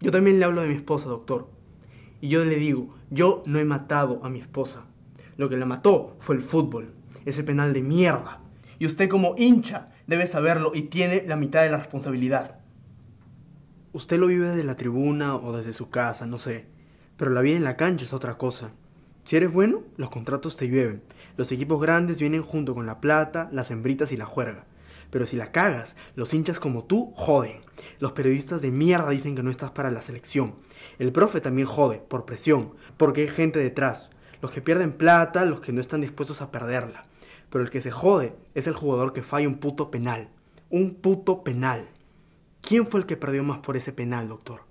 Yo también le hablo de mi esposa, doctor. Y yo le digo, yo no he matado a mi esposa. Lo que la mató fue el fútbol, ese penal de mierda. Y usted como hincha debe saberlo y tiene la mitad de la responsabilidad. Usted lo vive desde la tribuna o desde su casa, no sé. Pero la vida en la cancha es otra cosa. Si eres bueno, los contratos te llueven. Los equipos grandes vienen junto con la plata, las hembritas y la juerga. Pero si la cagas, los hinchas como tú joden. Los periodistas de mierda dicen que no estás para la selección. El profe también jode, por presión, porque hay gente detrás. Los que pierden plata, los que no están dispuestos a perderla. Pero el que se jode es el jugador que falla un puto penal. Un puto penal. ¿Quién fue el que perdió más por ese penal, doctor?